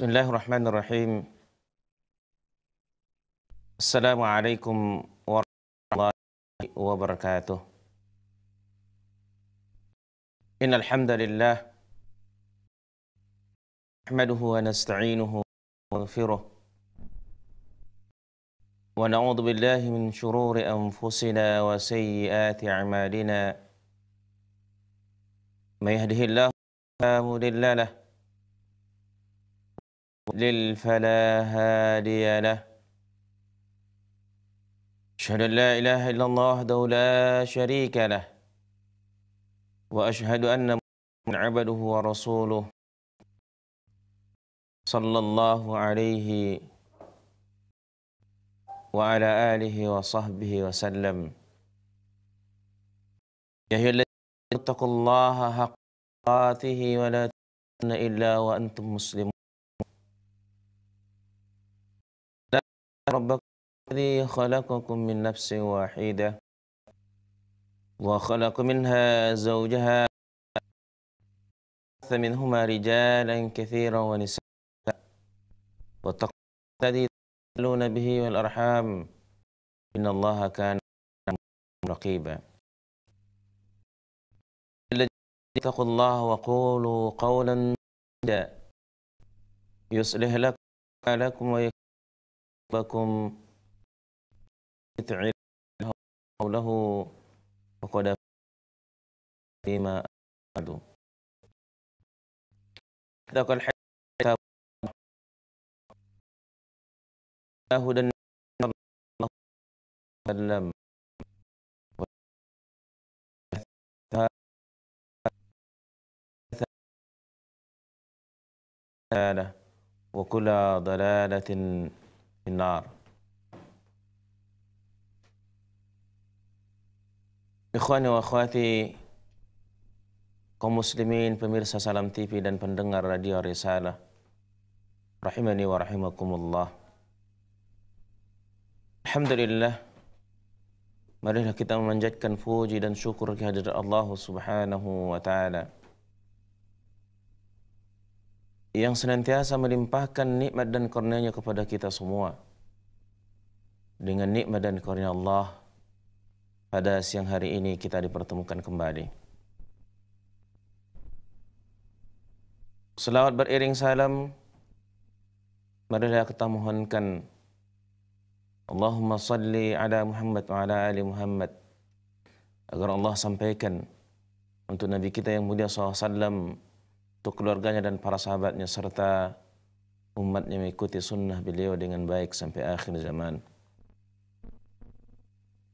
بسم الله الرحمن الرحيم السلام عليكم ورحمة الله وبركاته إن الحمد لله نحمده ونستعينه ونغفره ونعوذ بالله من شرور أنفسنا وسيئات أعمالنا من يهده الله فلا مضل له يضلل فلا هادي له أشهد أن لا إله إلا الله وحده لا شريك له وأشهد أن محمدا عبده ورسوله صلى الله عليه وعلى آله وصحبه وسلم يا أيها الذين اتقوا الله حق تقاته ولا تموتن إلا وأنتم مسلمون ربكم الذي خلقكم من نفس واحدة وخلق منها زوجها منهما رجالا كثيرا ونساء واتقوا الذي تسألون به والأرحام إن الله كان رقيبا اتقوا الله وقولوا قولا يصلح لكم لكم ويكفر ربكم يطع حوله وقد فيما أعدوا صدق الحديث هدى صلى الله عليه وسلم وكل ضلالة finnar. Ikhwani wa akhwati kaum muslimin, pemirsa Salam TV dan pendengar Radio Risalah. Rahimani wa rahimakumullah. Alhamdulillah. Marilah kita memanjatkan puji dan syukur kehadirat Allah Subhanahu wa taala. yang senantiasa melimpahkan nikmat dan kurnianya kepada kita semua. Dengan nikmat dan kurnia Allah pada siang hari ini kita dipertemukan kembali. Selawat beriring salam marilah kita mohonkan Allahumma salli ala Muhammad wa ala ali Muhammad agar Allah sampaikan untuk Nabi kita yang mulia saw alaihi untuk keluarganya dan para sahabatnya serta umatnya mengikuti sunnah beliau dengan baik sampai akhir zaman.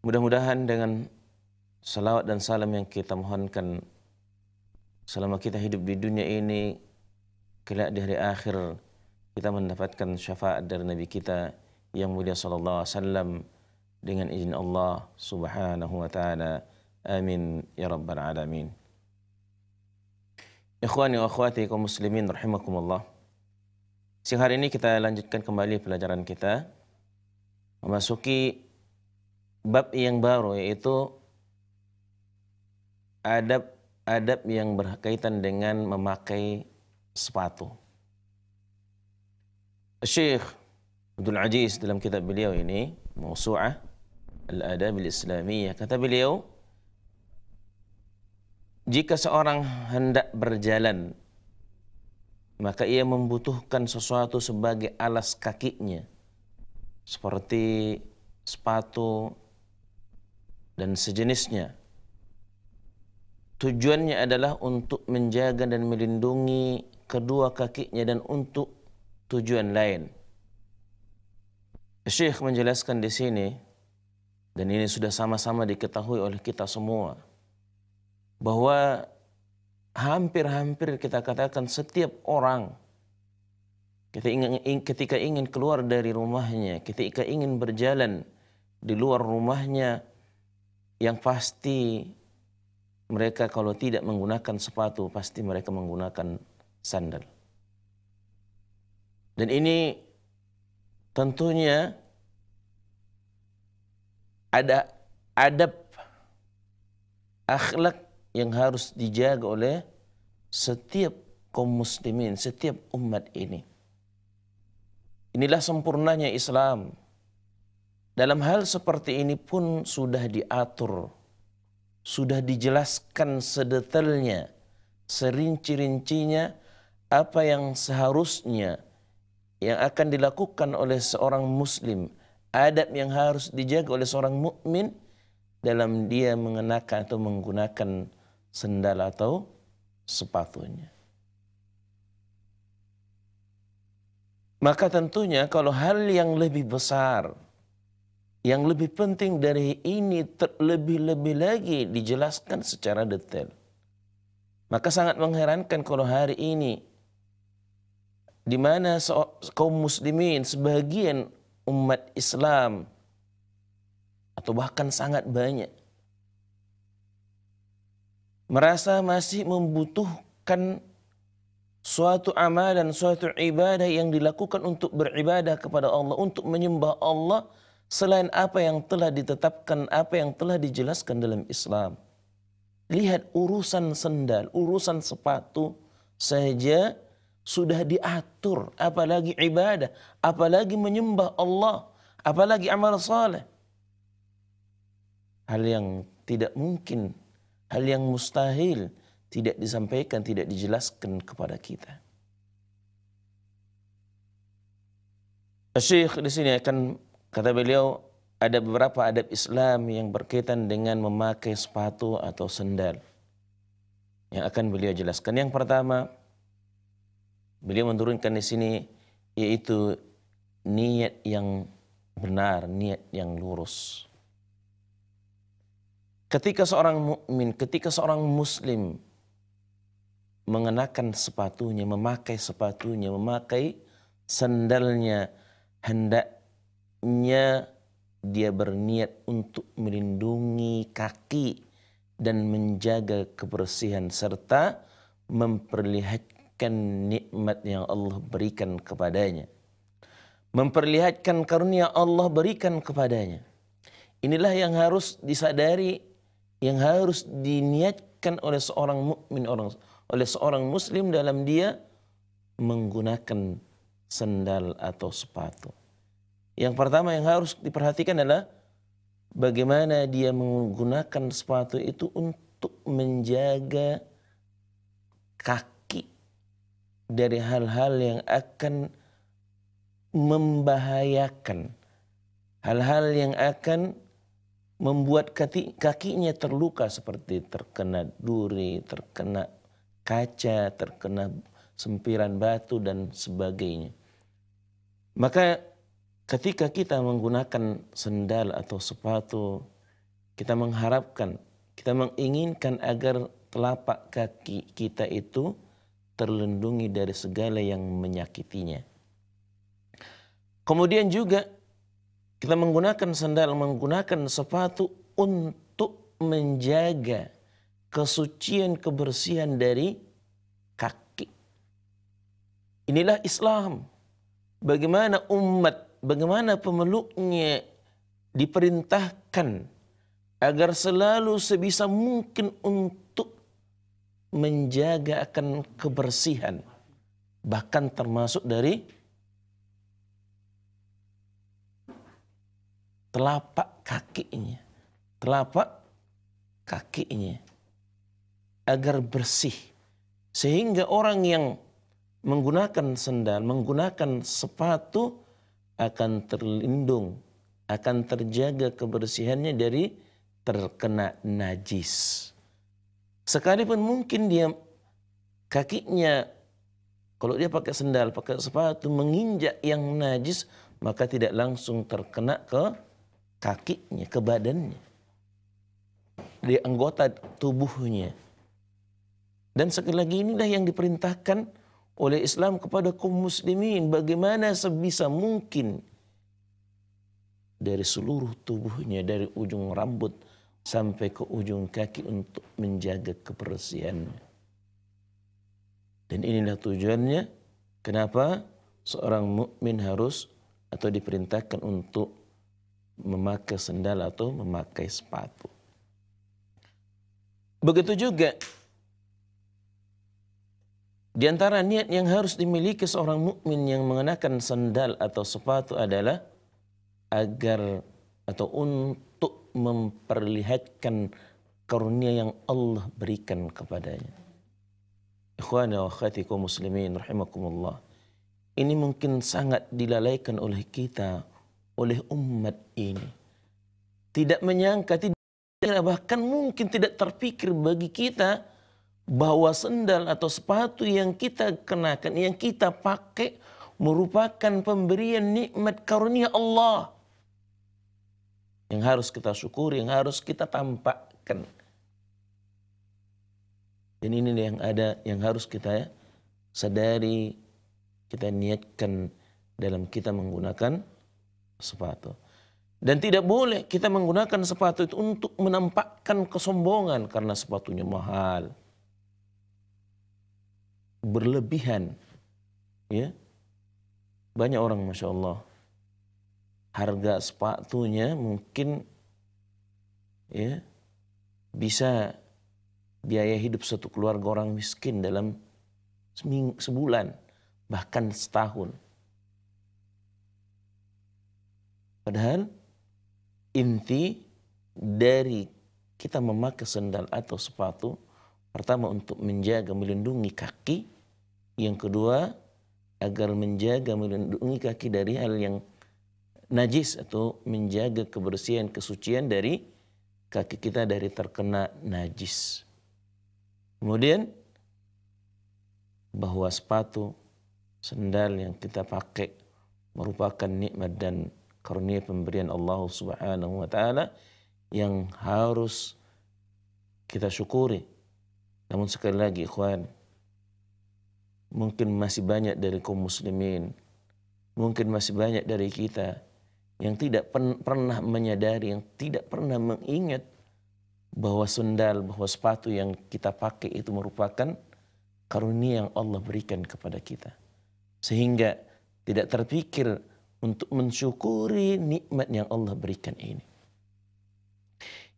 Mudah-mudahan dengan salawat dan salam yang kita mohonkan selama kita hidup di dunia ini kelak di hari akhir kita mendapatkan syafaat dari Nabi kita yang mulia sallallahu alaihi wasallam dengan izin Allah Subhanahu wa taala. Amin ya rabbal alamin. Ikhwani wa akhwati kaum muslimin rahimakumullah. Siang hari ini kita lanjutkan kembali pelajaran kita memasuki bab yang baru yaitu adab-adab yang berkaitan dengan memakai sepatu. Syekh Abdul Aziz dalam kitab beliau ini Mausu'ah Al-Adab Al-Islamiyah kata beliau jika seorang hendak berjalan, maka ia membutuhkan sesuatu sebagai alas kakinya, seperti sepatu dan sejenisnya. Tujuannya adalah untuk menjaga dan melindungi kedua kakinya dan untuk tujuan lain. Syekh menjelaskan di sini, dan ini sudah sama-sama diketahui oleh kita semua bahwa hampir-hampir kita katakan setiap orang kita ingin, ketika ingin keluar dari rumahnya, ketika ingin berjalan di luar rumahnya, yang pasti mereka kalau tidak menggunakan sepatu, pasti mereka menggunakan sandal. Dan ini tentunya ada adab akhlak yang harus dijaga oleh setiap kaum muslimin, setiap umat ini. Inilah sempurnanya Islam. Dalam hal seperti ini pun sudah diatur, sudah dijelaskan sedetailnya, serinci-rincinya apa yang seharusnya yang akan dilakukan oleh seorang muslim, adab yang harus dijaga oleh seorang mukmin dalam dia mengenakan atau menggunakan sendal atau sepatunya. Maka tentunya kalau hal yang lebih besar, yang lebih penting dari ini terlebih-lebih lagi dijelaskan secara detail. Maka sangat mengherankan kalau hari ini di mana kaum muslimin sebagian umat Islam atau bahkan sangat banyak merasa masih membutuhkan suatu amal dan suatu ibadah yang dilakukan untuk beribadah kepada Allah, untuk menyembah Allah selain apa yang telah ditetapkan, apa yang telah dijelaskan dalam Islam. Lihat urusan sendal, urusan sepatu saja sudah diatur, apalagi ibadah, apalagi menyembah Allah, apalagi amal saleh. Hal yang tidak mungkin Hal yang mustahil tidak disampaikan, tidak dijelaskan kepada kita. Syekh di sini akan kata beliau ada beberapa adab Islam yang berkaitan dengan memakai sepatu atau sendal yang akan beliau jelaskan. Yang pertama, beliau menurunkan di sini yaitu niat yang benar, niat yang lurus. Ketika seorang mukmin, ketika seorang muslim mengenakan sepatunya, memakai sepatunya, memakai sandalnya, hendaknya dia berniat untuk melindungi kaki dan menjaga kebersihan serta memperlihatkan nikmat yang Allah berikan kepadanya. Memperlihatkan karunia Allah berikan kepadanya. Inilah yang harus disadari yang harus diniatkan oleh seorang mukmin orang oleh seorang muslim dalam dia menggunakan sendal atau sepatu. Yang pertama yang harus diperhatikan adalah bagaimana dia menggunakan sepatu itu untuk menjaga kaki dari hal-hal yang akan membahayakan, hal-hal yang akan membuat kaki, kakinya terluka seperti terkena duri, terkena kaca, terkena sempiran batu dan sebagainya. Maka ketika kita menggunakan sendal atau sepatu, kita mengharapkan, kita menginginkan agar telapak kaki kita itu terlindungi dari segala yang menyakitinya. Kemudian juga kita menggunakan sendal, menggunakan sepatu untuk menjaga kesucian, kebersihan dari kaki. Inilah Islam. Bagaimana umat, bagaimana pemeluknya diperintahkan agar selalu sebisa mungkin untuk menjaga akan kebersihan. Bahkan termasuk dari telapak kakinya, telapak kakinya agar bersih sehingga orang yang menggunakan sendal, menggunakan sepatu akan terlindung, akan terjaga kebersihannya dari terkena najis. Sekalipun mungkin dia kakinya kalau dia pakai sendal, pakai sepatu menginjak yang najis, maka tidak langsung terkena ke kakinya, ke badannya, di anggota tubuhnya. Dan sekali lagi inilah yang diperintahkan oleh Islam kepada kaum muslimin bagaimana sebisa mungkin dari seluruh tubuhnya dari ujung rambut sampai ke ujung kaki untuk menjaga kebersihannya. Dan inilah tujuannya kenapa seorang mukmin harus atau diperintahkan untuk memakai sendal atau memakai sepatu. Begitu juga di antara niat yang harus dimiliki seorang mukmin yang mengenakan sendal atau sepatu adalah agar atau untuk memperlihatkan karunia yang Allah berikan kepadanya. Ikhwana wa muslimin rahimakumullah. Ini mungkin sangat dilalaikan oleh kita oleh umat ini. Tidak menyangka, tidak bahkan mungkin tidak terpikir bagi kita bahwa sendal atau sepatu yang kita kenakan, yang kita pakai merupakan pemberian nikmat karunia Allah. Yang harus kita syukuri, yang harus kita tampakkan. Dan ini yang ada, yang harus kita sadari, kita niatkan dalam kita menggunakan sepatu. Dan tidak boleh kita menggunakan sepatu itu untuk menampakkan kesombongan karena sepatunya mahal. Berlebihan. Ya. Banyak orang Masya Allah. Harga sepatunya mungkin ya bisa biaya hidup satu keluarga orang miskin dalam seming, sebulan bahkan setahun Padahal inti dari kita memakai sendal atau sepatu pertama untuk menjaga melindungi kaki, yang kedua agar menjaga melindungi kaki dari hal yang najis atau menjaga kebersihan kesucian dari kaki kita dari terkena najis. Kemudian bahwa sepatu sendal yang kita pakai merupakan nikmat dan karunia pemberian Allah Subhanahu wa taala yang harus kita syukuri. Namun sekali lagi ikhwan, mungkin masih banyak dari kaum muslimin, mungkin masih banyak dari kita yang tidak pernah menyadari, yang tidak pernah mengingat bahwa sendal, bahwa sepatu yang kita pakai itu merupakan karunia yang Allah berikan kepada kita. Sehingga tidak terpikir untuk mensyukuri nikmat yang Allah berikan ini.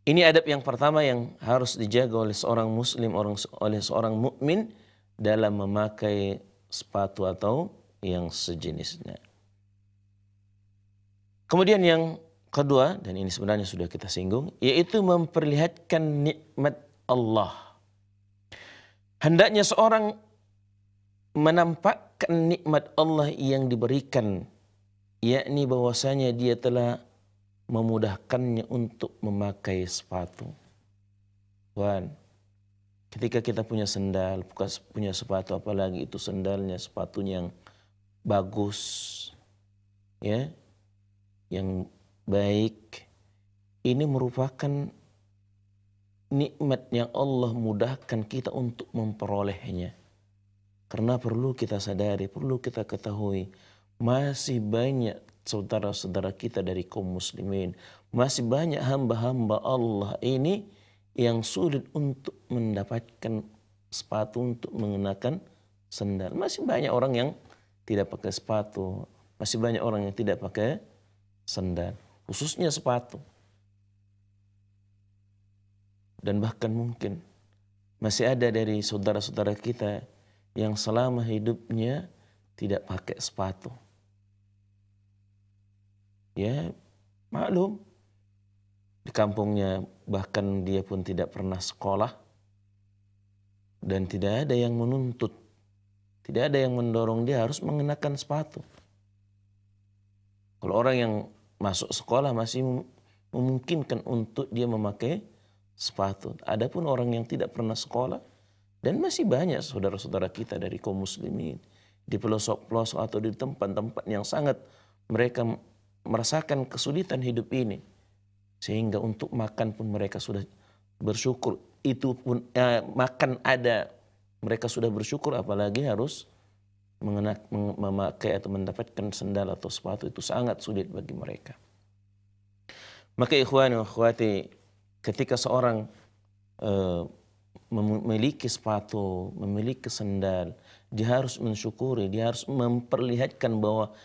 Ini adab yang pertama yang harus dijaga oleh seorang muslim, orang oleh seorang mukmin dalam memakai sepatu atau yang sejenisnya. Kemudian yang kedua dan ini sebenarnya sudah kita singgung yaitu memperlihatkan nikmat Allah. Hendaknya seorang menampakkan nikmat Allah yang diberikan yakni bahwasanya dia telah memudahkannya untuk memakai sepatu. Tuhan, ketika kita punya sendal, bukan punya sepatu, apalagi itu sendalnya, sepatunya yang bagus, ya, yang baik, ini merupakan nikmat yang Allah mudahkan kita untuk memperolehnya. Karena perlu kita sadari, perlu kita ketahui masih banyak saudara-saudara kita dari kaum muslimin, masih banyak hamba-hamba Allah ini yang sulit untuk mendapatkan sepatu untuk mengenakan sendal. Masih banyak orang yang tidak pakai sepatu, masih banyak orang yang tidak pakai sendal, khususnya sepatu. Dan bahkan mungkin masih ada dari saudara-saudara kita yang selama hidupnya tidak pakai sepatu ya maklum di kampungnya bahkan dia pun tidak pernah sekolah dan tidak ada yang menuntut tidak ada yang mendorong dia harus mengenakan sepatu kalau orang yang masuk sekolah masih memungkinkan untuk dia memakai sepatu. Adapun orang yang tidak pernah sekolah dan masih banyak saudara-saudara kita dari kaum muslimin di pelosok-pelosok atau di tempat-tempat yang sangat mereka merasakan kesulitan hidup ini sehingga untuk makan pun mereka sudah bersyukur itu pun eh, makan ada mereka sudah bersyukur apalagi harus mengenak, memakai atau mendapatkan sendal atau sepatu itu sangat sulit bagi mereka maka ikhwan wa ketika seorang eh, memiliki sepatu memiliki sendal dia harus mensyukuri dia harus memperlihatkan bahwa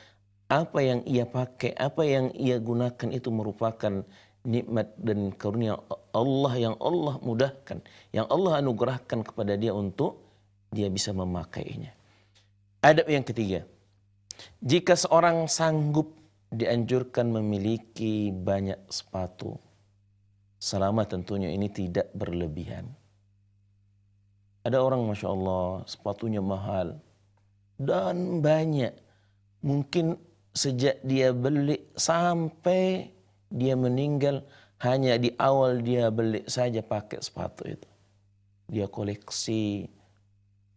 apa yang ia pakai, apa yang ia gunakan itu merupakan nikmat dan karunia Allah yang Allah mudahkan, yang Allah anugerahkan kepada dia untuk dia bisa memakainya. Adab yang ketiga, jika seorang sanggup dianjurkan memiliki banyak sepatu, selama tentunya ini tidak berlebihan. Ada orang, masya Allah, sepatunya mahal dan banyak mungkin sejak dia beli sampai dia meninggal hanya di awal dia beli saja pakai sepatu itu. Dia koleksi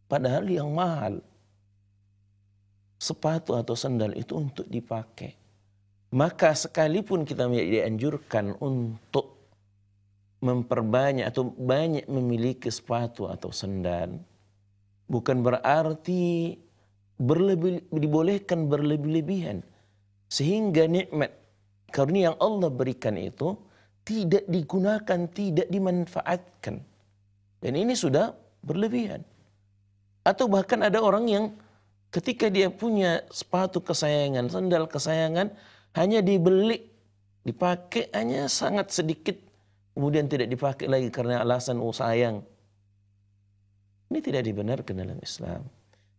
padahal yang mahal. Sepatu atau sendal itu untuk dipakai. Maka sekalipun kita dianjurkan untuk memperbanyak atau banyak memiliki sepatu atau sendal, bukan berarti berlebih, dibolehkan berlebih-lebihan sehingga nikmat karunia yang Allah berikan itu tidak digunakan, tidak dimanfaatkan. Dan ini sudah berlebihan. Atau bahkan ada orang yang ketika dia punya sepatu kesayangan, sandal kesayangan, hanya dibeli, dipakai hanya sangat sedikit, kemudian tidak dipakai lagi karena alasan oh sayang. Ini tidak dibenarkan dalam Islam.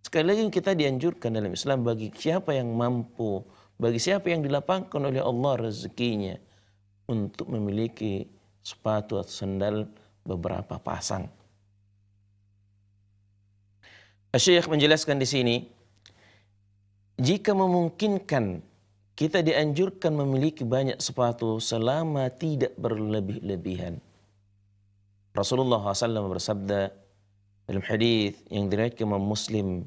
Sekali lagi kita dianjurkan dalam Islam bagi siapa yang mampu, bagi siapa yang dilapangkan oleh Allah rezekinya untuk memiliki sepatu atau sandal beberapa pasang. Syekh menjelaskan di sini, jika memungkinkan kita dianjurkan memiliki banyak sepatu selama tidak berlebih-lebihan. Rasulullah SAW bersabda dalam hadis yang diriwayatkan Imam Muslim,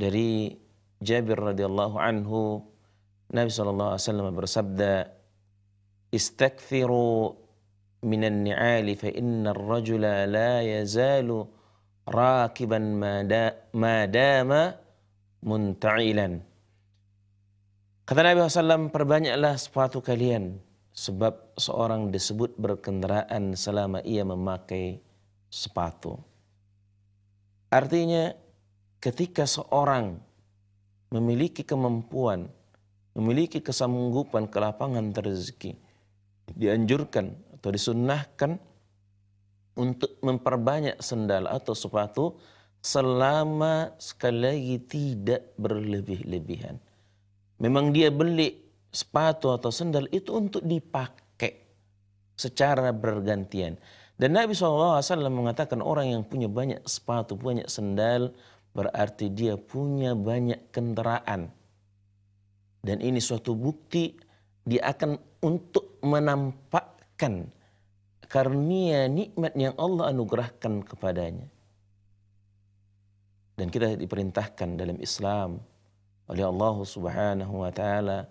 dari Jabir radhiyallahu anhu Nabi sallallahu alaihi wasallam bersabda istakthiru minan ni'ali fa inna ar-rajula la yazalu rakiban ma dama munta'ilan Kata Nabi SAW, perbanyaklah sepatu kalian, sebab seorang disebut berkendaraan selama ia memakai sepatu. Artinya, ketika seorang memiliki kemampuan, memiliki kesanggupan, kelapangan rezeki, dianjurkan atau disunnahkan untuk memperbanyak sendal atau sepatu selama sekali lagi tidak berlebih-lebihan. Memang dia beli sepatu atau sendal itu untuk dipakai secara bergantian. Dan Nabi SAW mengatakan orang yang punya banyak sepatu, banyak sendal, berarti dia punya banyak kendaraan. Dan ini suatu bukti dia akan untuk menampakkan karunia nikmat yang Allah anugerahkan kepadanya. Dan kita diperintahkan dalam Islam oleh Allah Subhanahu wa taala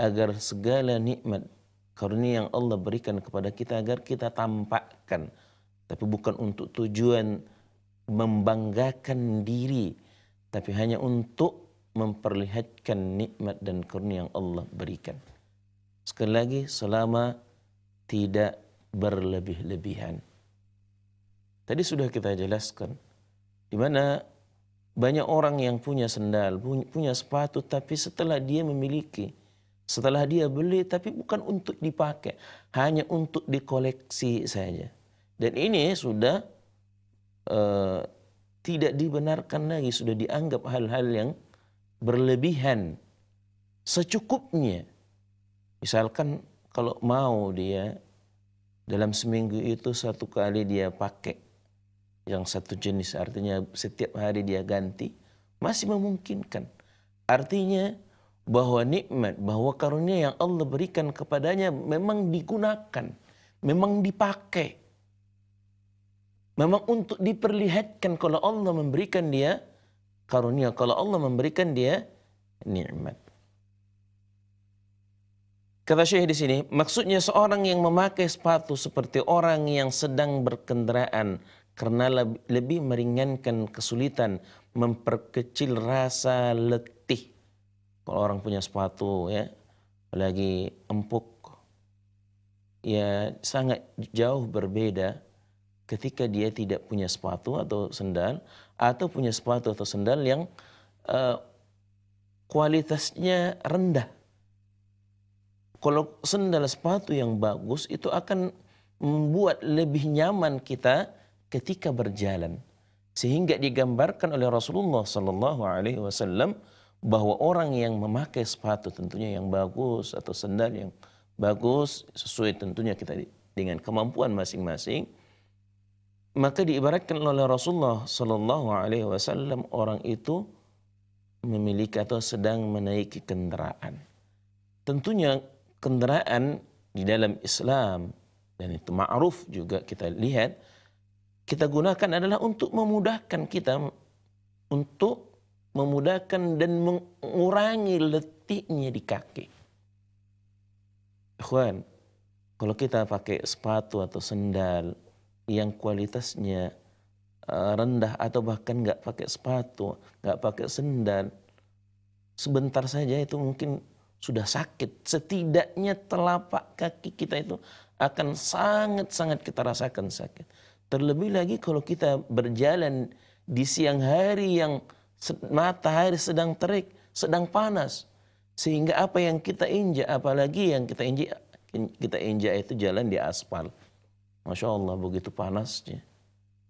agar segala nikmat karunia yang Allah berikan kepada kita agar kita tampakkan tapi bukan untuk tujuan membanggakan diri tapi hanya untuk memperlihatkan nikmat dan kurnia yang Allah berikan. Sekali lagi selama tidak berlebih-lebihan. Tadi sudah kita jelaskan di mana banyak orang yang punya sendal, punya sepatu tapi setelah dia memiliki, setelah dia beli tapi bukan untuk dipakai, hanya untuk dikoleksi saja. Dan ini sudah Eh, tidak dibenarkan lagi sudah dianggap hal-hal yang berlebihan secukupnya. Misalkan kalau mau dia dalam seminggu itu satu kali dia pakai yang satu jenis artinya setiap hari dia ganti masih memungkinkan. Artinya bahwa nikmat, bahwa karunia yang Allah berikan kepadanya memang digunakan, memang dipakai. Memang untuk diperlihatkan kalau Allah memberikan dia karunia, kalau Allah memberikan dia nikmat. Kata Syekh di sini, maksudnya seorang yang memakai sepatu seperti orang yang sedang berkendaraan karena lebih meringankan kesulitan, memperkecil rasa letih. Kalau orang punya sepatu ya, lagi empuk, ya sangat jauh berbeda ketika dia tidak punya sepatu atau sendal atau punya sepatu atau sendal yang uh, kualitasnya rendah. Kalau sendal sepatu yang bagus itu akan membuat lebih nyaman kita ketika berjalan. Sehingga digambarkan oleh Rasulullah Sallallahu Alaihi Wasallam bahwa orang yang memakai sepatu tentunya yang bagus atau sendal yang bagus sesuai tentunya kita dengan kemampuan masing-masing maka diibaratkan oleh Rasulullah Shallallahu Alaihi Wasallam orang itu memiliki atau sedang menaiki kendaraan. Tentunya kendaraan di dalam Islam dan itu ma'ruf juga kita lihat kita gunakan adalah untuk memudahkan kita untuk memudahkan dan mengurangi letihnya di kaki. Ikhwan, kalau kita pakai sepatu atau sendal yang kualitasnya eh, rendah atau bahkan nggak pakai sepatu, nggak pakai sendal, sebentar saja itu mungkin sudah sakit. Setidaknya telapak kaki kita itu akan sangat-sangat kita rasakan sakit. Terlebih lagi kalau kita berjalan di siang hari yang matahari sedang terik, sedang panas. Sehingga apa yang kita injak, apalagi yang kita injak, kita injak itu jalan di aspal Masya Allah begitu panasnya.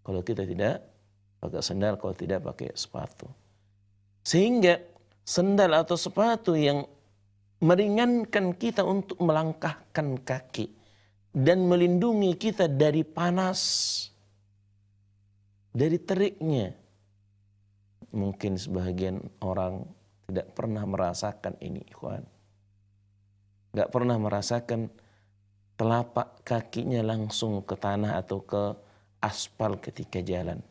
Kalau kita tidak pakai sendal, kalau tidak pakai sepatu. Sehingga sendal atau sepatu yang meringankan kita untuk melangkahkan kaki dan melindungi kita dari panas, dari teriknya. Mungkin sebagian orang tidak pernah merasakan ini, ikhwan. Tidak pernah merasakan telapak kakinya langsung ke tanah atau ke aspal ketika jalan.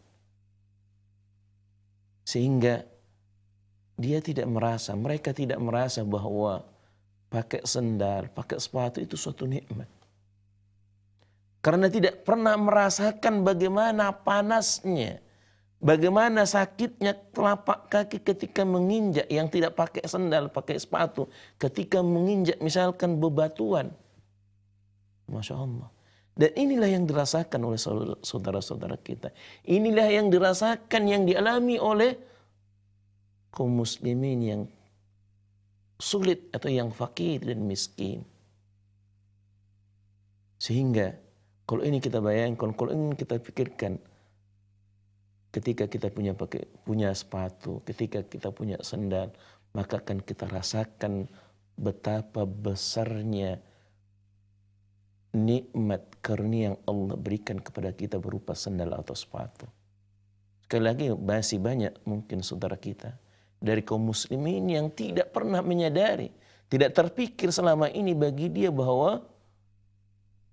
Sehingga dia tidak merasa, mereka tidak merasa bahwa pakai sendal, pakai sepatu itu suatu nikmat. Karena tidak pernah merasakan bagaimana panasnya, bagaimana sakitnya telapak kaki ketika menginjak yang tidak pakai sendal, pakai sepatu, ketika menginjak misalkan bebatuan Masya Allah. Dan inilah yang dirasakan oleh saudara-saudara kita. Inilah yang dirasakan, yang dialami oleh kaum muslimin yang sulit atau yang fakir dan miskin. Sehingga kalau ini kita bayangkan, kalau ini kita pikirkan, ketika kita punya pakai punya sepatu, ketika kita punya sendal, maka akan kita rasakan betapa besarnya nikmat karunia yang Allah berikan kepada kita berupa sendal atau sepatu. Sekali lagi masih banyak mungkin saudara kita dari kaum muslimin yang tidak pernah menyadari, tidak terpikir selama ini bagi dia bahwa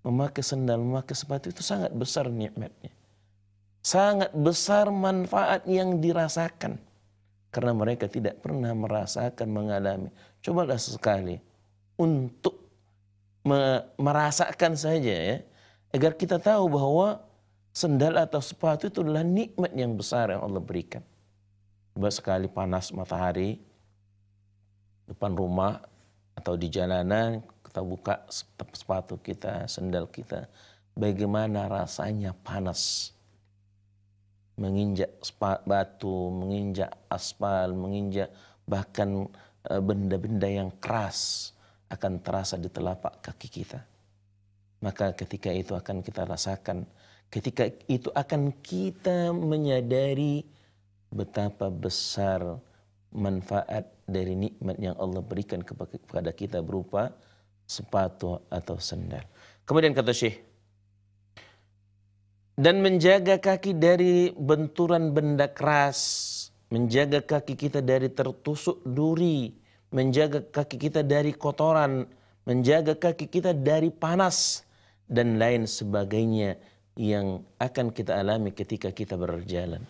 memakai sendal, memakai sepatu itu sangat besar nikmatnya. Sangat besar manfaat yang dirasakan. Karena mereka tidak pernah merasakan, mengalami. Cobalah sekali untuk me merasakan saja ya agar kita tahu bahwa sendal atau sepatu itu adalah nikmat yang besar yang Allah berikan. Coba sekali panas matahari depan rumah atau di jalanan kita buka sepatu kita, sendal kita. Bagaimana rasanya panas? Menginjak batu, menginjak aspal, menginjak bahkan eh, benda-benda yang keras akan terasa di telapak kaki kita. Maka ketika itu akan kita rasakan, ketika itu akan kita menyadari betapa besar manfaat dari nikmat yang Allah berikan kepada kita berupa sepatu atau sendal. Kemudian kata Syekh, dan menjaga kaki dari benturan benda keras, menjaga kaki kita dari tertusuk duri, menjaga kaki kita dari kotoran, menjaga kaki kita dari panas dan lain sebagainya yang akan kita alami ketika kita berjalan.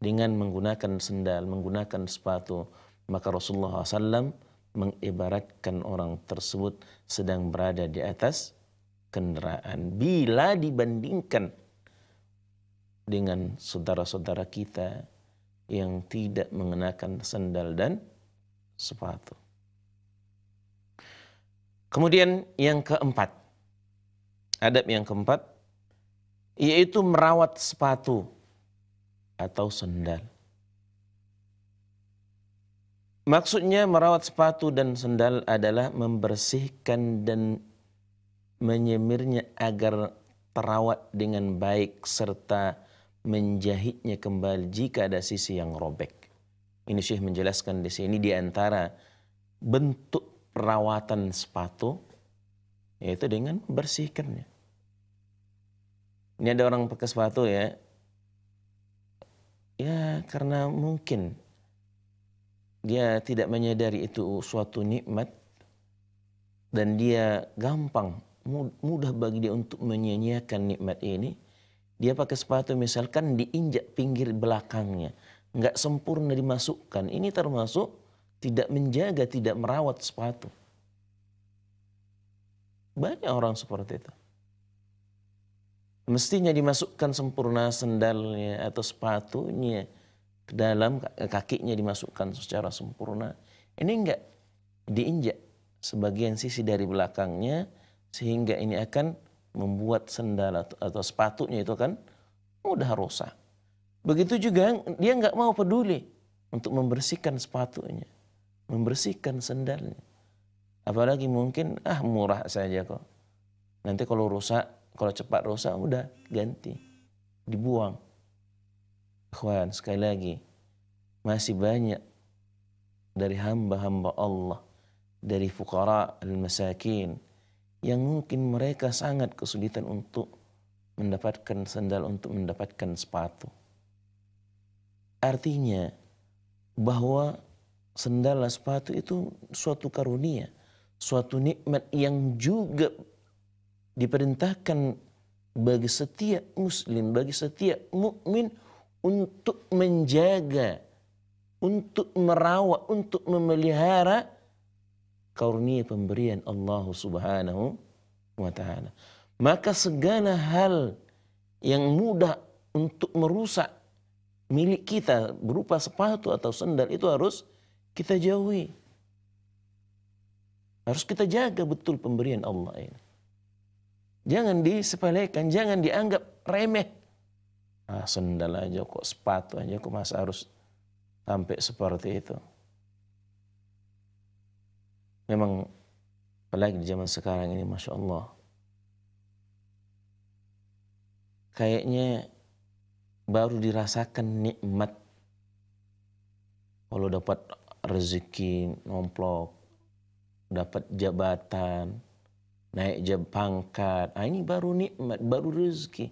Dengan menggunakan sendal, menggunakan sepatu, maka Rasulullah SAW mengibaratkan orang tersebut sedang berada di atas kendaraan. Bila dibandingkan dengan saudara-saudara kita yang tidak mengenakan sendal dan sepatu. Kemudian yang keempat, adab yang keempat, yaitu merawat sepatu atau sendal. Maksudnya merawat sepatu dan sendal adalah membersihkan dan menyemirnya agar terawat dengan baik serta menjahitnya kembali jika ada sisi yang robek. Ini Syekh menjelaskan di sini di antara bentuk perawatan sepatu yaitu dengan bersihkannya. Ini ada orang pakai sepatu ya. Ya karena mungkin dia tidak menyadari itu suatu nikmat dan dia gampang mudah bagi dia untuk menyanyiakan nikmat ini dia pakai sepatu misalkan diinjak pinggir belakangnya nggak sempurna dimasukkan, ini termasuk tidak menjaga, tidak merawat sepatu. Banyak orang seperti itu. Mestinya dimasukkan sempurna sendalnya atau sepatunya ke dalam eh, kakinya dimasukkan secara sempurna. Ini enggak diinjak sebagian sisi dari belakangnya sehingga ini akan membuat sendal atau, atau sepatunya itu kan mudah rusak. Begitu juga dia nggak mau peduli untuk membersihkan sepatunya, membersihkan sendalnya. Apalagi mungkin ah murah saja kok. Nanti kalau rusak, kalau cepat rusak udah ganti, dibuang. Ikhwan sekali lagi masih banyak dari hamba-hamba Allah, dari fukara al-masakin yang mungkin mereka sangat kesulitan untuk mendapatkan sendal untuk mendapatkan sepatu. Artinya bahwa sendal sepatu itu suatu karunia, suatu nikmat yang juga diperintahkan bagi setiap muslim, bagi setiap mukmin untuk menjaga, untuk merawat, untuk memelihara karunia pemberian Allah Subhanahu wa taala. Maka segala hal yang mudah untuk merusak milik kita berupa sepatu atau sendal itu harus kita jauhi. Harus kita jaga betul pemberian Allah ini. Jangan disepelekan, jangan dianggap remeh. Ah, sendal aja kok, sepatu aja kok masa harus sampai seperti itu. Memang apalagi di zaman sekarang ini Masya Allah. Kayaknya baru dirasakan nikmat. Kalau dapat rezeki nomplok, dapat jabatan, naik jab pangkat, nah, ini baru nikmat, baru rezeki.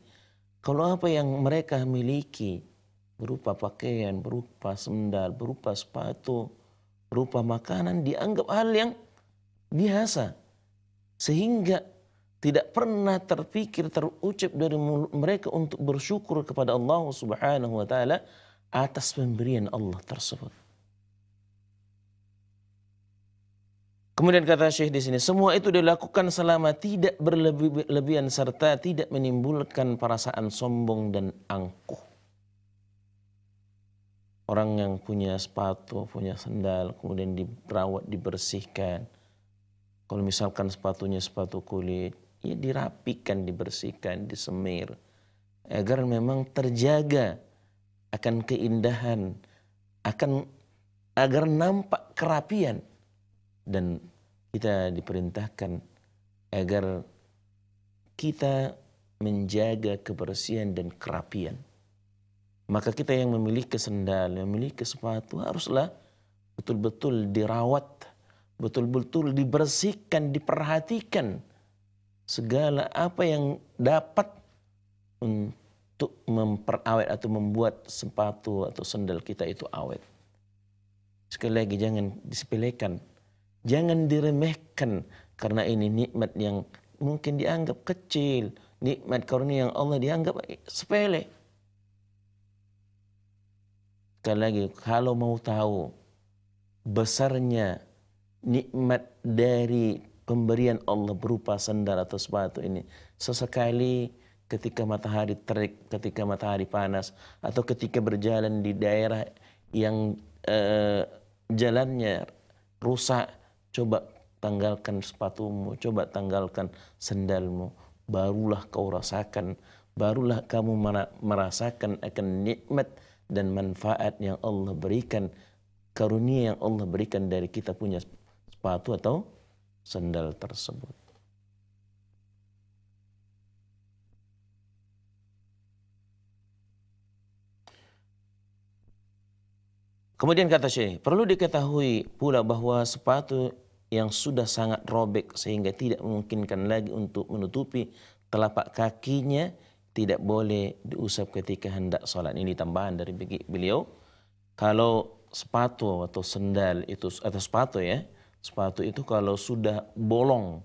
Kalau apa yang mereka miliki berupa pakaian, berupa sendal, berupa sepatu, berupa makanan dianggap hal yang biasa. Sehingga tidak pernah terpikir terucap dari mulut mereka untuk bersyukur kepada Allah Subhanahu wa taala atas pemberian Allah tersebut. Kemudian kata Syekh di sini, semua itu dilakukan selama tidak berlebihan serta tidak menimbulkan perasaan sombong dan angkuh. Orang yang punya sepatu, punya sendal, kemudian diperawat, dibersihkan. Kalau misalkan sepatunya sepatu kulit, ya dirapikan, dibersihkan, disemir agar memang terjaga akan keindahan, akan agar nampak kerapian dan kita diperintahkan agar kita menjaga kebersihan dan kerapian. Maka kita yang memiliki sendal, memiliki sepatu haruslah betul-betul dirawat, betul-betul dibersihkan, diperhatikan segala apa yang dapat untuk memperawet atau membuat sepatu atau sendal kita itu awet. Sekali lagi jangan disepelekan, jangan diremehkan karena ini nikmat yang mungkin dianggap kecil, nikmat karunia yang Allah dianggap sepele. Sekali lagi, kalau mau tahu besarnya nikmat dari pemberian Allah berupa sendal atau sepatu ini sesekali ketika matahari terik, ketika matahari panas atau ketika berjalan di daerah yang eh, jalannya rusak, coba tanggalkan sepatumu, coba tanggalkan sendalmu, barulah kau rasakan, barulah kamu merasakan akan nikmat dan manfaat yang Allah berikan, karunia yang Allah berikan dari kita punya sepatu atau sendal tersebut. Kemudian kata Syekh, perlu diketahui pula bahwa sepatu yang sudah sangat robek sehingga tidak memungkinkan lagi untuk menutupi telapak kakinya tidak boleh diusap ketika hendak sholat. Ini tambahan dari beliau. Kalau sepatu atau sendal itu atau sepatu ya Sepatu itu kalau sudah bolong,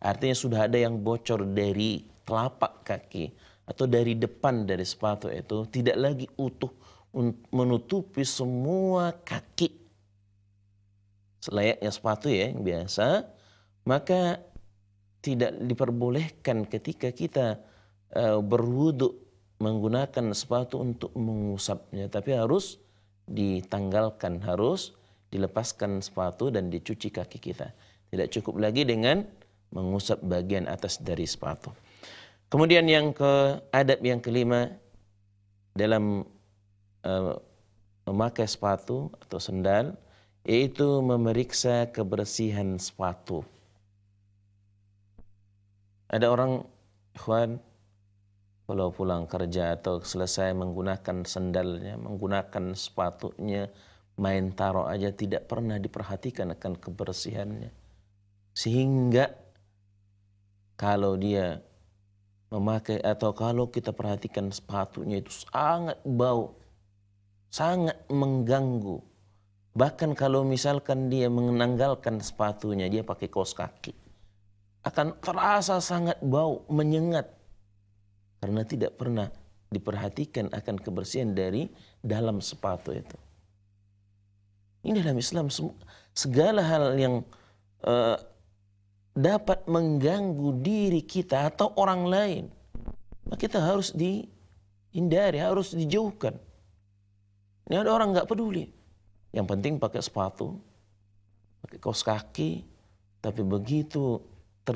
artinya sudah ada yang bocor dari telapak kaki atau dari depan dari sepatu itu tidak lagi utuh menutupi semua kaki. Selayaknya sepatu ya yang biasa, maka tidak diperbolehkan ketika kita uh, berwudhu menggunakan sepatu untuk mengusapnya, tapi harus ditanggalkan, harus dilepaskan sepatu dan dicuci kaki kita. Tidak cukup lagi dengan mengusap bagian atas dari sepatu. Kemudian yang ke adab yang kelima dalam uh, memakai sepatu atau sendal yaitu memeriksa kebersihan sepatu. Ada orang ikhwan kalau pulang kerja atau selesai menggunakan sendalnya, menggunakan sepatunya, main taro aja tidak pernah diperhatikan akan kebersihannya. Sehingga kalau dia memakai atau kalau kita perhatikan sepatunya itu sangat bau, sangat mengganggu. Bahkan kalau misalkan dia menanggalkan sepatunya, dia pakai kaos kaki. Akan terasa sangat bau, menyengat. Karena tidak pernah diperhatikan akan kebersihan dari dalam sepatu itu. Ini dalam Islam segala hal yang uh, dapat mengganggu diri kita atau orang lain, kita harus dihindari, harus dijauhkan. Ini ada orang nggak peduli. Yang penting pakai sepatu, pakai kaos kaki, tapi begitu ter,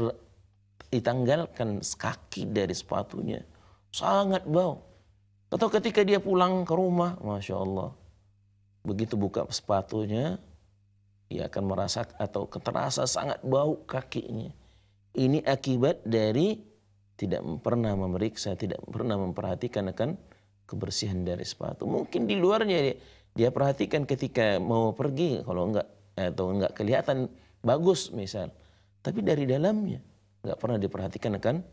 ditanggalkan kaki dari sepatunya, sangat bau. Atau ketika dia pulang ke rumah, masya Allah, Begitu buka sepatunya, ia akan merasa atau terasa sangat bau kakinya. Ini akibat dari tidak pernah memeriksa, tidak pernah memperhatikan akan kebersihan dari sepatu. Mungkin di luarnya dia, dia perhatikan ketika mau pergi kalau enggak atau enggak kelihatan bagus misal. Tapi dari dalamnya enggak pernah diperhatikan akan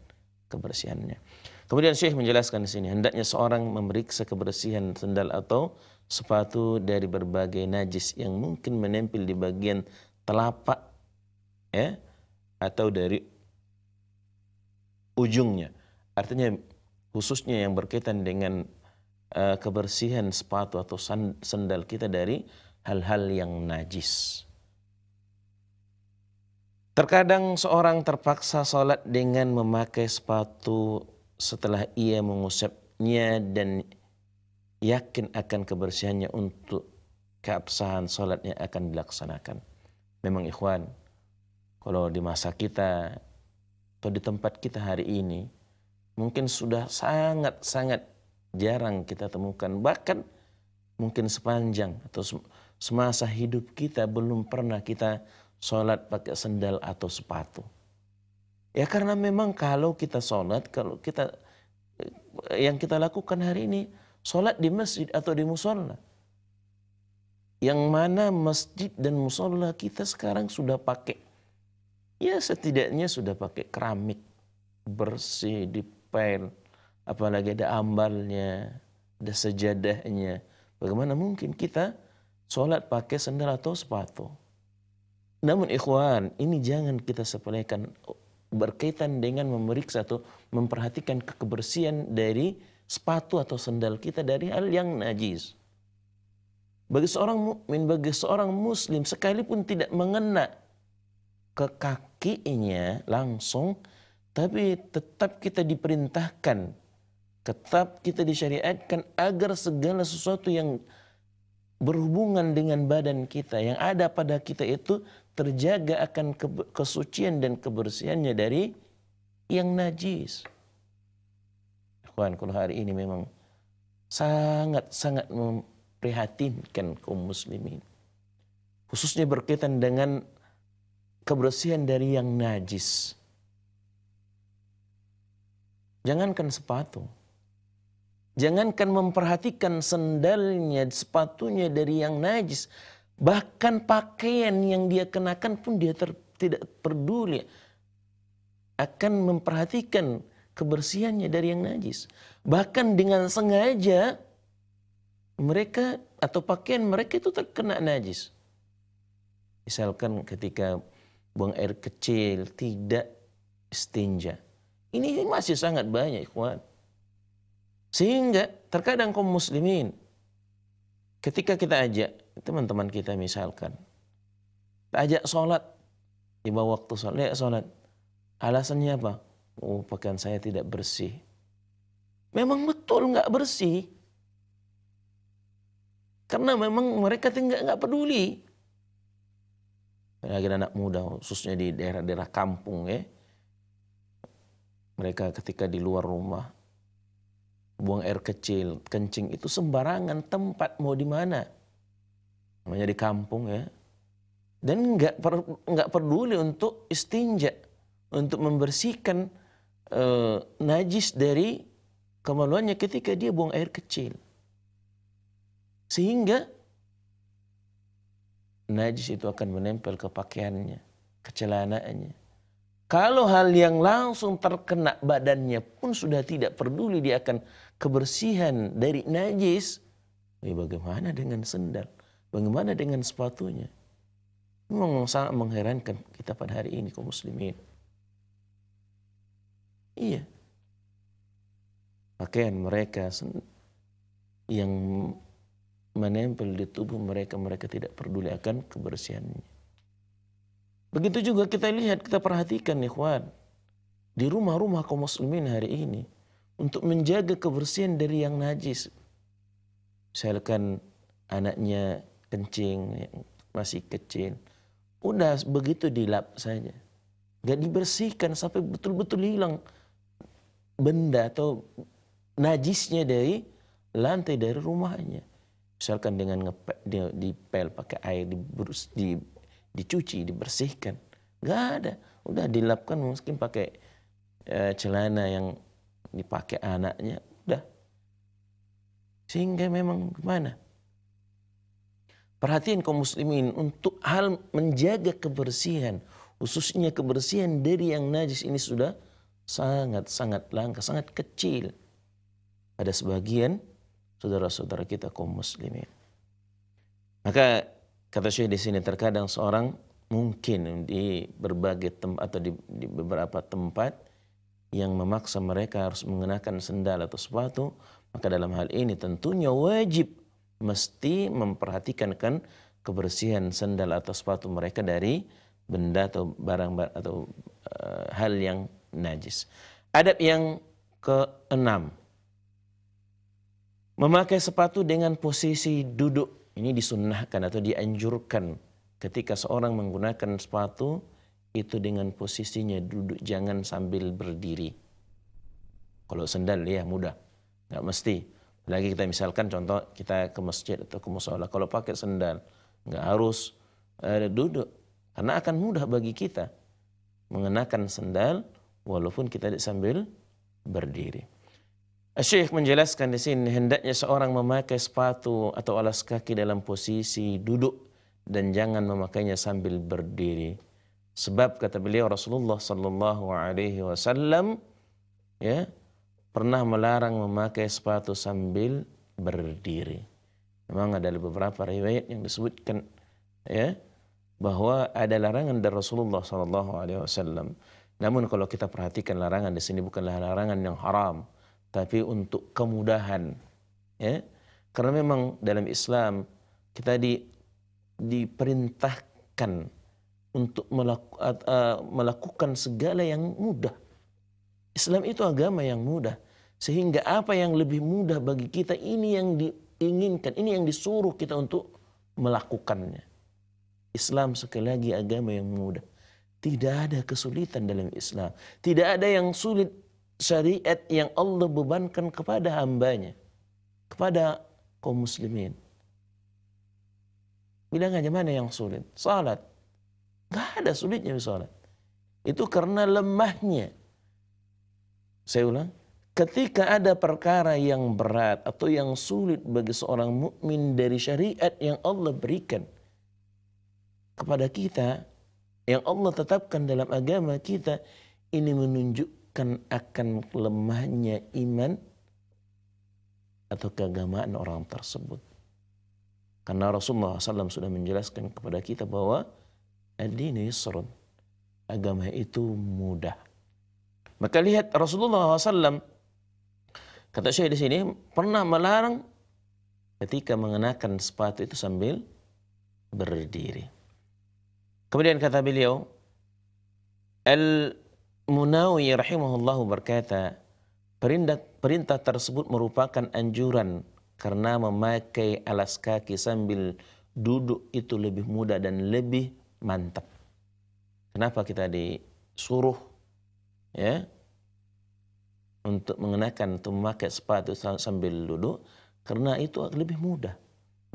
kebersihannya. Kemudian Syekh menjelaskan di sini hendaknya seorang memeriksa kebersihan sendal atau sepatu dari berbagai najis yang mungkin menempel di bagian telapak ya atau dari ujungnya. Artinya khususnya yang berkaitan dengan uh, kebersihan sepatu atau sandal kita dari hal-hal yang najis. Terkadang seorang terpaksa sholat dengan memakai sepatu setelah ia mengusapnya dan yakin akan kebersihannya untuk keabsahan yang akan dilaksanakan. Memang ikhwan, kalau di masa kita atau di tempat kita hari ini, mungkin sudah sangat-sangat jarang kita temukan. Bahkan mungkin sepanjang atau semasa hidup kita belum pernah kita sholat pakai sendal atau sepatu. Ya karena memang kalau kita sholat, kalau kita eh, yang kita lakukan hari ini Sholat di masjid atau di musola. Yang mana masjid dan musola kita sekarang sudah pakai. Ya setidaknya sudah pakai keramik. Bersih, di dipail. Apalagi ada ambalnya, ada sejadahnya. Bagaimana mungkin kita sholat pakai sendal atau sepatu. Namun ikhwan, ini jangan kita sepelekan berkaitan dengan memeriksa atau memperhatikan kebersihan dari sepatu atau sendal kita dari hal yang najis. Bagi seorang mukmin, bagi seorang muslim sekalipun tidak mengena ke kakinya langsung, tapi tetap kita diperintahkan, tetap kita disyariatkan agar segala sesuatu yang berhubungan dengan badan kita yang ada pada kita itu terjaga akan kesucian dan kebersihannya dari yang najis kalau hari ini memang sangat-sangat memprihatinkan kaum muslimin. Khususnya berkaitan dengan kebersihan dari yang najis. Jangankan sepatu. Jangankan memperhatikan sendalnya, sepatunya dari yang najis. Bahkan pakaian yang dia kenakan pun dia ter, tidak peduli akan memperhatikan kebersihannya dari yang najis. Bahkan dengan sengaja mereka atau pakaian mereka itu terkena najis. Misalkan ketika buang air kecil tidak istinja. Ini masih sangat banyak ikhwan. Sehingga terkadang kaum muslimin ketika kita ajak teman-teman kita misalkan kita ajak sholat tiba waktu sholat, ya sholat alasannya apa? oh pakaian saya tidak bersih. Memang betul nggak bersih. Karena memang mereka tinggal nggak peduli. Lagi anak muda khususnya di daerah-daerah kampung ya. Mereka ketika di luar rumah buang air kecil, kencing itu sembarangan tempat mau di mana. Namanya di kampung ya. Dan nggak per, peduli untuk istinja, untuk membersihkan uh, najis dari kemaluannya ketika dia buang air kecil. Sehingga najis itu akan menempel ke pakaiannya, ke celananya. Kalau hal yang langsung terkena badannya pun sudah tidak peduli dia akan kebersihan dari najis. Ya bagaimana dengan sendal? Bagaimana dengan sepatunya? Memang sangat mengherankan kita pada hari ini kaum muslimin. Iya. Pakaian mereka yang menempel di tubuh mereka, mereka tidak peduli akan kebersihannya. Begitu juga kita lihat, kita perhatikan nih Ikhwan. Di rumah-rumah kaum muslimin hari ini. Untuk menjaga kebersihan dari yang najis. Misalkan anaknya kencing, masih kecil. Udah begitu dilap saja. Gak dibersihkan sampai betul-betul hilang benda atau najisnya dari lantai dari rumahnya. Misalkan dengan di dipel pakai air, dibrus di, dicuci, dibersihkan. Gak ada. Udah dilapkan mungkin pakai e, celana yang dipakai anaknya. Udah. Sehingga memang gimana? Perhatian kaum muslimin untuk hal menjaga kebersihan. Khususnya kebersihan dari yang najis ini sudah sangat-sangat langka, sangat kecil ada sebagian saudara-saudara kita kaum muslimin. Maka kata Syekh di sini terkadang seorang mungkin di berbagai tempat atau di, di beberapa tempat yang memaksa mereka harus mengenakan sendal atau sepatu, maka dalam hal ini tentunya wajib mesti memperhatikan kan kebersihan sendal atau sepatu mereka dari benda atau barang atau uh, hal yang najis. Adab yang keenam. Memakai sepatu dengan posisi duduk. Ini disunahkan atau dianjurkan ketika seorang menggunakan sepatu itu dengan posisinya duduk jangan sambil berdiri. Kalau sendal ya mudah, nggak mesti. Lagi kita misalkan contoh kita ke masjid atau ke musola, kalau pakai sendal nggak harus uh, duduk karena akan mudah bagi kita mengenakan sendal walaupun kita sambil berdiri. Syekh menjelaskan di sini hendaknya seorang memakai sepatu atau alas kaki dalam posisi duduk dan jangan memakainya sambil berdiri. Sebab kata beliau Rasulullah Sallallahu Alaihi Wasallam ya pernah melarang memakai sepatu sambil berdiri. Memang ada beberapa riwayat yang disebutkan ya bahwa ada larangan dari Rasulullah Sallallahu Alaihi Wasallam. Namun kalau kita perhatikan larangan di sini bukanlah larangan yang haram, tapi untuk kemudahan. Ya? Karena memang dalam Islam kita di, diperintahkan untuk melaku, uh, melakukan segala yang mudah. Islam itu agama yang mudah. Sehingga apa yang lebih mudah bagi kita ini yang diinginkan, ini yang disuruh kita untuk melakukannya. Islam sekali lagi agama yang mudah. Tidak ada kesulitan dalam Islam. Tidak ada yang sulit syariat yang Allah bebankan kepada hambanya. Kepada kaum muslimin. Bilang aja mana yang sulit? Salat. Gak ada sulitnya salat. Itu karena lemahnya. Saya ulang. Ketika ada perkara yang berat atau yang sulit bagi seorang mukmin dari syariat yang Allah berikan kepada kita, yang Allah tetapkan dalam agama kita ini menunjukkan akan lemahnya iman atau keagamaan orang tersebut. Karena Rasulullah SAW sudah menjelaskan kepada kita bahwa adini yusrun. Agama itu mudah. Maka lihat Rasulullah SAW kata saya di sini pernah melarang ketika mengenakan sepatu itu sambil berdiri. Kemudian kata beliau, Al-Munawi rahimahullahu berkata, perintah, perintah tersebut merupakan anjuran karena memakai alas kaki sambil duduk itu lebih mudah dan lebih mantap. Kenapa kita disuruh ya untuk mengenakan atau memakai sepatu sambil duduk? Karena itu lebih mudah.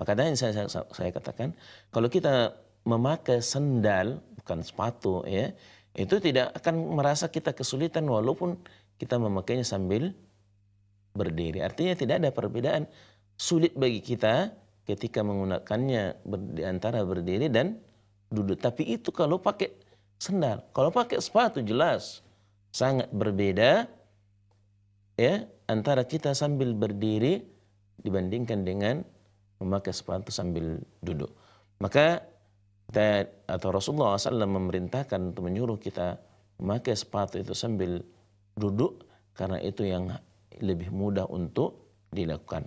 tadi saya, saya, saya katakan kalau kita memakai sendal, bukan sepatu ya, itu tidak akan merasa kita kesulitan walaupun kita memakainya sambil berdiri. Artinya tidak ada perbedaan sulit bagi kita ketika menggunakannya di antara berdiri dan duduk. Tapi itu kalau pakai sendal. Kalau pakai sepatu jelas sangat berbeda ya antara kita sambil berdiri dibandingkan dengan memakai sepatu sambil duduk. Maka kita atau Rasulullah SAW memerintahkan untuk menyuruh kita memakai sepatu itu sambil duduk karena itu yang lebih mudah untuk dilakukan.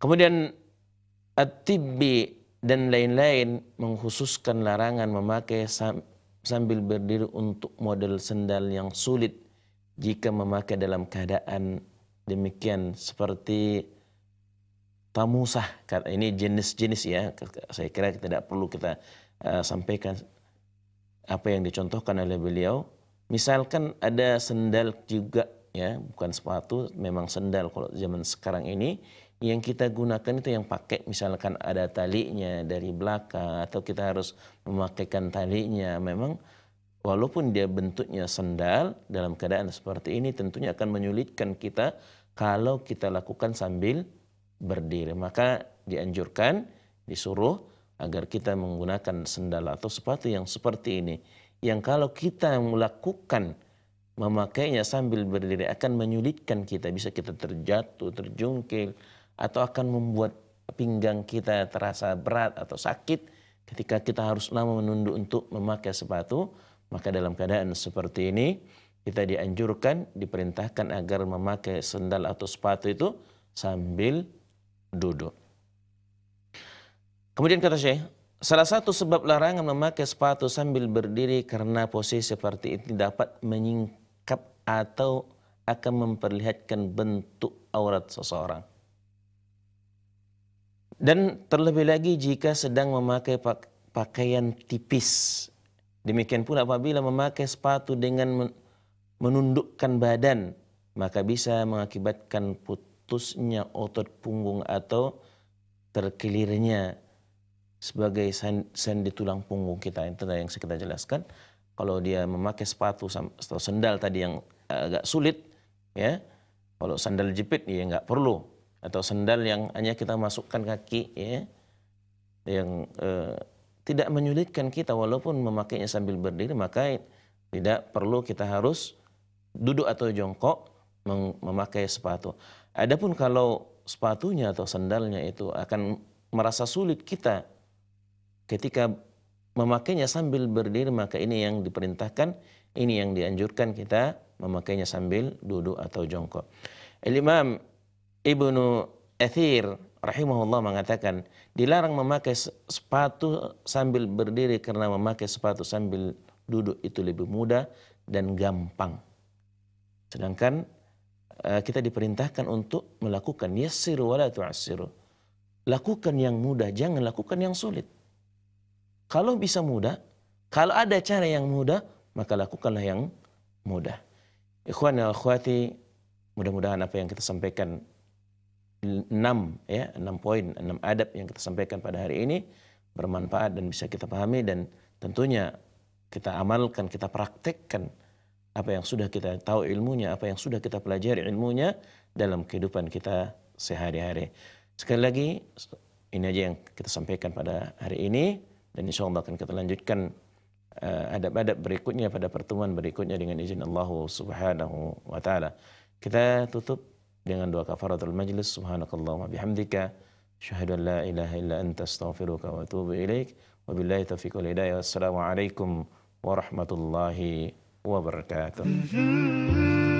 Kemudian at dan lain-lain mengkhususkan larangan memakai sambil berdiri untuk model sendal yang sulit jika memakai dalam keadaan demikian seperti tamusah ini jenis-jenis ya saya kira tidak perlu kita uh, sampaikan apa yang dicontohkan oleh beliau misalkan ada sendal juga ya bukan sepatu memang sendal kalau zaman sekarang ini yang kita gunakan itu yang pakai misalkan ada talinya dari belakang atau kita harus memakaikan talinya memang walaupun dia bentuknya sendal dalam keadaan seperti ini tentunya akan menyulitkan kita kalau kita lakukan sambil berdiri. Maka dianjurkan, disuruh agar kita menggunakan sendal atau sepatu yang seperti ini. Yang kalau kita melakukan memakainya sambil berdiri akan menyulitkan kita. Bisa kita terjatuh, terjungkil, atau akan membuat pinggang kita terasa berat atau sakit ketika kita harus lama menunduk untuk memakai sepatu. Maka dalam keadaan seperti ini, kita dianjurkan, diperintahkan agar memakai sendal atau sepatu itu sambil duduk. Kemudian kata Syekh, salah satu sebab larangan memakai sepatu sambil berdiri karena posisi seperti ini dapat menyingkap atau akan memperlihatkan bentuk aurat seseorang. Dan terlebih lagi jika sedang memakai pakaian tipis. Demikian pula apabila memakai sepatu dengan menundukkan badan, maka bisa mengakibatkan put tertusnya otot punggung atau terkelirnya sebagai sendi tulang punggung kita itu yang kita jelaskan kalau dia memakai sepatu atau sendal tadi yang agak sulit ya kalau sandal jepit ya nggak perlu atau sendal yang hanya kita masukkan kaki ya yang eh, tidak menyulitkan kita walaupun memakainya sambil berdiri maka tidak perlu kita harus duduk atau jongkok memakai sepatu Adapun kalau sepatunya atau sendalnya itu akan merasa sulit kita ketika memakainya sambil berdiri maka ini yang diperintahkan, ini yang dianjurkan kita memakainya sambil duduk atau jongkok. Al-Imam Ibnu Athir rahimahullah mengatakan dilarang memakai sepatu sambil berdiri karena memakai sepatu sambil duduk itu lebih mudah dan gampang. Sedangkan Eh, kita diperintahkan untuk melakukan yassiru wa la tu'assiru. Lakukan yang mudah, jangan lakukan yang sulit. Kalau bisa mudah, kalau ada cara yang mudah, maka lakukanlah yang mudah. Ikhwan dan akhwati, mudah-mudahan apa yang kita sampaikan 6 ya, 6 poin, 6 adab yang kita sampaikan pada hari ini bermanfaat dan bisa kita pahami dan tentunya kita amalkan, kita praktekkan apa yang sudah kita tahu ilmunya, apa yang sudah kita pelajari ilmunya dalam kehidupan kita sehari-hari. Sekali lagi, ini aja yang kita sampaikan pada hari ini, dan insya Allah akan kita lanjutkan eh, adab-adab berikutnya pada pertemuan berikutnya dengan izin Allah subhanahu wa ta'ala. Kita tutup dengan doa kafaratul majlis, subhanakallah bihamdika, syahadu la ilaha illa anta astaghfiruka wa atubu ilaik, wabillahi taufiq wal hidayah, wassalamualaikum warahmatullahi wabarakatuh. وبركاته